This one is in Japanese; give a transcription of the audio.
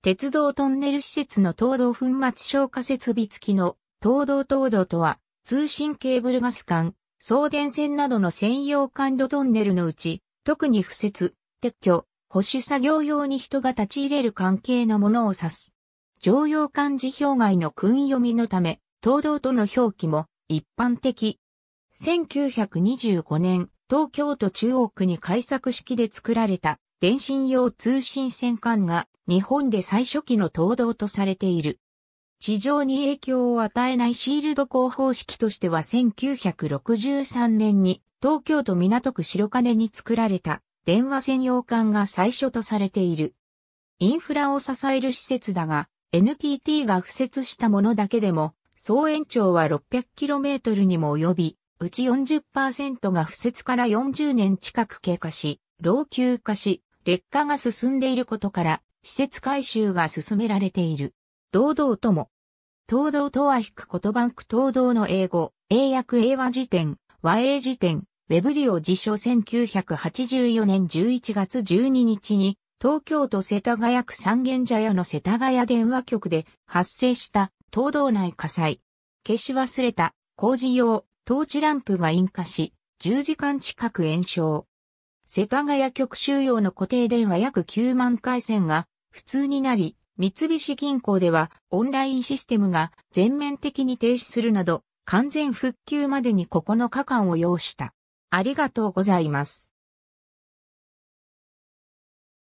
鉄道トンネル施設の東道粉末消火設備付きの東道東道とは、通信ケーブルガス管、送電線などの専用管路トンネルのうち、特に敷設、撤去、保守作業用に人が立ち入れる関係のものを指す。常用漢字表外の訓読みのため、東道との表記も一般的。1925年、東京都中央区に改作式で作られた電信用通信戦艦が日本で最初期の東道とされている。地上に影響を与えないシールド工方式としては1963年に東京都港区白金に作られた電話専用艦が最初とされている。インフラを支える施設だが NTT が付設したものだけでも総延長は 600km にも及び、うち40%が付設から40年近く経過し、老朽化し、劣化が進んでいることから、施設改修が進められている。堂々とも。東堂とは引く言葉ク東堂の英語、英訳英和辞典、和英辞典、ウェブリオ辞書1984年11月12日に、東京都世田谷区三軒茶屋の世田谷電話局で発生した東堂内火災。消し忘れた工事用、トーチランプが引火し、10時間近く延焼。世田谷局収容の固定電話約9万回線が普通になり、三菱銀行ではオンラインシステムが全面的に停止するなど、完全復旧までに9日間を要した。ありがとうございます。